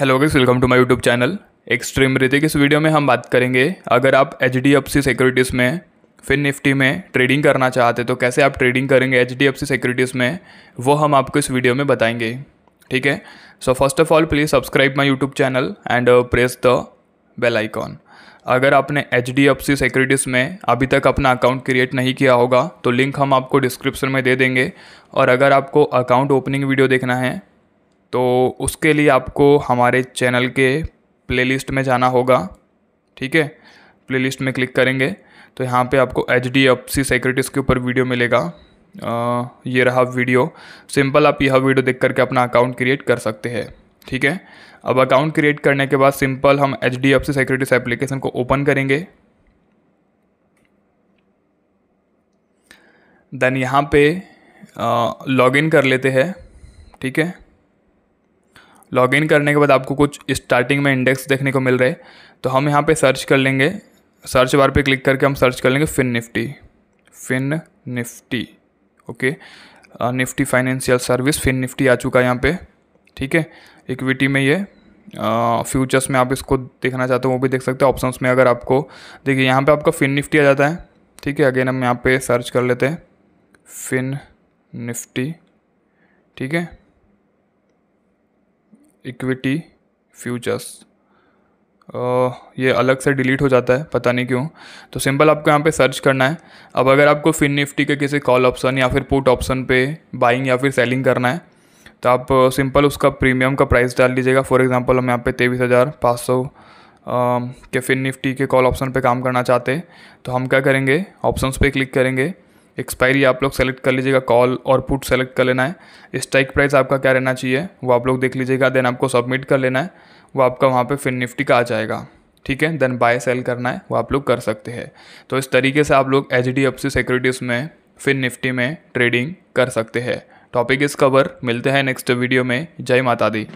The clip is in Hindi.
hello guys welcome to my YouTube channel extreme Hrithik इस वीडियो में हम बात करेंगे अगर आप H D F C securities में फिर निफ्टी में ट्रेडिंग करना चाहते तो कैसे आप ट्रेडिंग करेंगे H D F C securities में वो हम आपको इस वीडियो में बताएंगे ठीक है so first of all please subscribe my YouTube channel and press the bell icon अगर आपने H D F C securities में अभी तक अपना अकाउंट क्रिएट नहीं किया होगा तो लिंक हम आपको डिस्क्रिप्शन में दे देंगे और अगर आपको अकाउंट ओपनिंग वीडियो देखना है तो उसके लिए आपको हमारे चैनल के प्लेलिस्ट में जाना होगा ठीक है प्लेलिस्ट में क्लिक करेंगे तो यहाँ पे आपको H D F C securities के ऊपर वीडियो मिलेगा आ, ये रहा वीडियो सिंपल आप यह वीडियो देख करके अपना अकाउंट क्रिएट कर सकते हैं ठीक है अब अकाउंट क्रिएट करने के बाद सिंपल हम H D F C securities application को ओपन करेंगे देन यहाँ पे लॉगिन कर लेते हैं ठीक है लॉगिन करने के बाद आपको कुछ स्टार्टिंग में इंडेक्स देखने को मिल रहे तो हम यहाँ पे सर्च कर लेंगे सर्च बार पे क्लिक करके हम सर्च कर लेंगे Fin Nifty Fin Nifty okay Nifty financial service Fin Nifty आ चुका है यहाँ पे ठीक है इक्विटी में ये फ्यूचर्स में आप इसको देखना चाहते हो वो भी देख सकते हो ऑप्शंस में अगर आपको देखिए यहाँ पे आपका फिन निफ्टी आ जाता है ठीक है अगेन हम यहाँ पे सर्च कर लेते हैं फिन निफ्टी ठीक है इक्विटी फ्यूचर्स uh, ये अलग से डिलीट हो जाता है पता नहीं क्यों तो सिंपल आपको यहाँ पे सर्च करना है अब अगर आपको फिन निफ्टी के किसी कॉल ऑप्शन या फिर पुट ऑप्शन पे बाइंग या फिर सेलिंग करना है तो आप सिंपल uh, उसका प्रीमियम का प्राइस डाल दीजिएगा फॉर एग्जांपल हम यहाँ पे तेईस हज़ार पाँच सौ um, के फिन निफ्टी के कॉल ऑप्शन पे काम करना चाहते हैं तो हम क्या करेंगे ऑप्शंस पे क्लिक करेंगे एक्सपायरी आप लोग सेलेक्ट कर लीजिएगा कॉल और पुट सेलेक्ट कर लेना है स्ट्राइक प्राइस आपका क्या रहना चाहिए वो आप लोग देख लीजिएगा देन आपको सबमिट कर लेना है वो आपका वहाँ पे फिर निफ्टी का आ जाएगा ठीक है देन बाय सेल करना है वो आप लोग कर सकते हैं तो इस तरीके से आप लोग H D F C securities में फिन निफ्टी में ट्रेडिंग कर सकते हैं टॉपिक इस कवर मिलते हैं नेक्स्ट वीडियो में जय माता दी